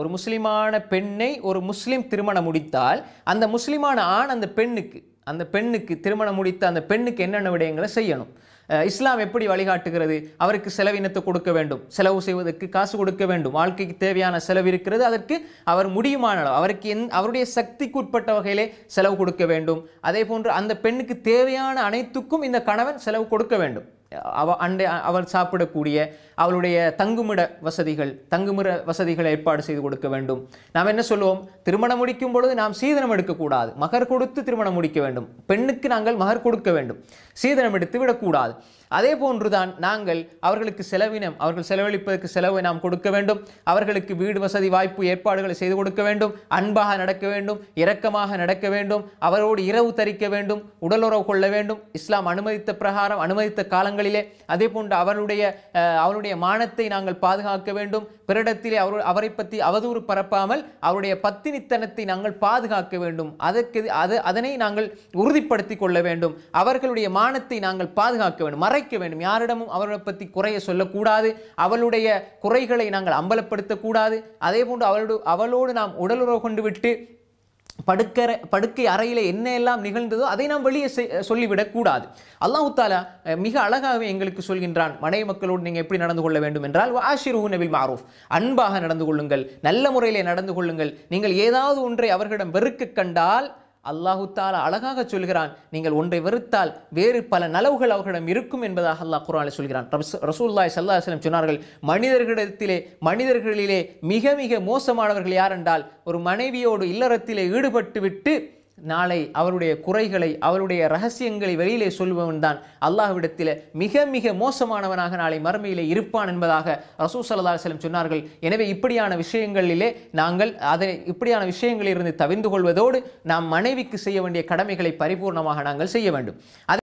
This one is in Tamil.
ஒரு முஸ்லீமான பெண்ணை ஒரு முஸ்லீம் திருமணம் முடித்தால் அந்த முஸ்லீமான ஆண் அந்த பெண்ணுக்கு அந்த பெண்ணுக்கு திருமணம் முடித்த அந்த பெண்ணுக்கு என்னென்ன விடயங்களை செய்யணும் இஸ்லாம் எப்படி வழிகாட்டுகிறது அவருக்கு செலவினத்தை கொடுக்க வேண்டும் செலவு செய்வதற்கு காசு கொடுக்க வேண்டும் வாழ்க்கைக்கு தேவையான செலவு இருக்கிறது அதற்கு அவர் முடியுமான அவருக்கு எந் அவருடைய சக்திக்கு உட்பட்ட வகையிலே செலவு கொடுக்க வேண்டும் அதே போன்று அந்த பெண்ணுக்கு தேவையான அனைத்துக்கும் இந்த கணவன் செலவு கொடுக்க வேண்டும் அவ அண்டை அவள் சாப்பிடக்கூடிய அவளுடைய தங்குமிட வசதிகள் தங்குமிட வசதிகளை ஏற்பாடு செய்து கொடுக்க வேண்டும் நாம் என்ன சொல்லுவோம் திருமணம் முடிக்கும் பொழுது நாம் சீதனம் எடுக்கக்கூடாது மகர் கொடுத்து திருமணம் முடிக்க வேண்டும் பெண்ணுக்கு நாங்கள் மகர் கொடுக்க வேண்டும் சீதனம் எடுத்து விடக்கூடாது அதே போன்றுதான் நாங்கள் அவர்களுக்கு செலவினம் அவர்கள் செலவழிப்பதற்கு செலவை நாம் கொடுக்க வேண்டும் அவர்களுக்கு வீடு வசதி வாய்ப்பு ஏற்பாடுகளை செய்து கொடுக்க வேண்டும் அன்பாக நடக்க வேண்டும் இரக்கமாக நடக்க வேண்டும் அவரோடு இரவு தரிக்க வேண்டும் உடலுறவு கொள்ள வேண்டும் இஸ்லாம் அனுமதித்த பிரகாரம் அனுமதித்த காலங்களிலே அதே போன்று அவருடைய அவருடைய மானத்தை நாங்கள் பாதுகாக்க வேண்டும் பிறடத்திலே அவர் அவரை பற்றி அவதூறு பரப்பாமல் அவருடைய பத்தினித்தனத்தை நாங்கள் பாதுகாக்க வேண்டும் அதற்கு அது அதனை நாங்கள் உறுதிப்படுத்தி கொள்ள வேண்டும் அவர்களுடைய மானத்தை நாங்கள் பாதுகாக்க வேண்டும் மறை மறைக்க வேண்டும் யாரிடமும் அவரை பற்றி குறைய சொல்லக்கூடாது அவளுடைய குறைகளை நாங்கள் அம்பலப்படுத்தக்கூடாது அதே போன்று அவளோடு அவளோடு நாம் உடலுறவு கொண்டு விட்டு படுக்கற படுக்கை அறையில் என்ன எல்லாம் நிகழ்ந்ததோ அதை நாம் வெளியே சொல்லிவிடக்கூடாது அல்லாஹு தாலா மிக அழகாகவே எங்களுக்கு சொல்கின்றான் மனைவி மக்களோடு நீங்கள் எப்படி நடந்து கொள்ள வேண்டும் என்றால் ஆஷிரு நபில் மாரூஃப் அன்பாக நடந்து கொள்ளுங்கள் நல்ல முறையில் நடந்து கொள்ளுங்கள் நீங்கள் ஏதாவது ஒன்றை அவர்களிடம் வெறுக்க கண்டால் அல்லாஹு தாலா அழகாக சொல்கிறான் நீங்கள் ஒன்றை வெறுத்தால் வேறு பல நலவுகள் அவர்களிடம் இருக்கும் என்பதாக அல்லாஹ் குரானில் சொல்கிறான் ரசூல்லாய் சல்லா வல்லம் சொன்னார்கள் மனிதர்களிடத்திலே மனிதர்களிலே மிக மிக மோசமானவர்கள் யாரென்றால் ஒரு மனைவியோடு இல்லறத்திலே ஈடுபட்டு விட்டு நாளை அவருடைய குறைகளை அவருடைய ரகசியங்களை வெளியிலே சொல்பவன் தான் அல்லாஹ்விடத்தில் மிக மிக மோசமானவனாக நாளை மறுமையிலே இருப்பான் என்பதாக ரசூ சல்லா செல்லம் சொன்னார்கள் எனவே இப்படியான விஷயங்களிலே நாங்கள் அதை இப்படியான விஷயங்களிலிருந்து தவிர்ந்து கொள்வதோடு நாம் மனைவிக்கு செய்ய வேண்டிய கடமைகளை பரிபூர்ணமாக நாங்கள் செய்ய வேண்டும்